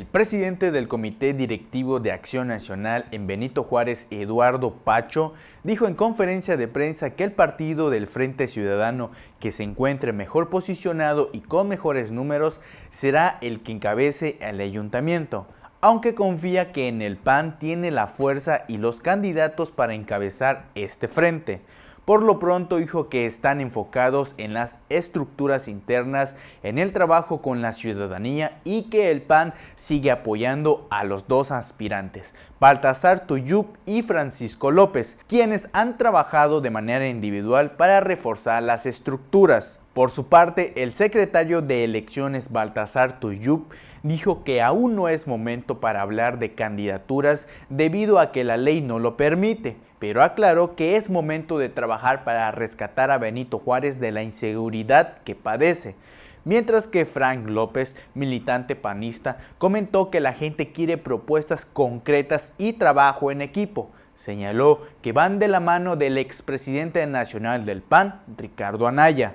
El presidente del Comité Directivo de Acción Nacional en Benito Juárez, Eduardo Pacho, dijo en conferencia de prensa que el partido del Frente Ciudadano que se encuentre mejor posicionado y con mejores números será el que encabece el ayuntamiento, aunque confía que en el PAN tiene la fuerza y los candidatos para encabezar este frente. Por lo pronto dijo que están enfocados en las estructuras internas, en el trabajo con la ciudadanía y que el PAN sigue apoyando a los dos aspirantes, Baltasar Tuyup y Francisco López, quienes han trabajado de manera individual para reforzar las estructuras. Por su parte, el secretario de Elecciones Baltasar Tuyup dijo que aún no es momento para hablar de candidaturas debido a que la ley no lo permite, pero aclaró que es momento de trabajar para rescatar a Benito Juárez de la inseguridad que padece. Mientras que Frank López, militante panista, comentó que la gente quiere propuestas concretas y trabajo en equipo. Señaló que van de la mano del expresidente nacional del PAN, Ricardo Anaya.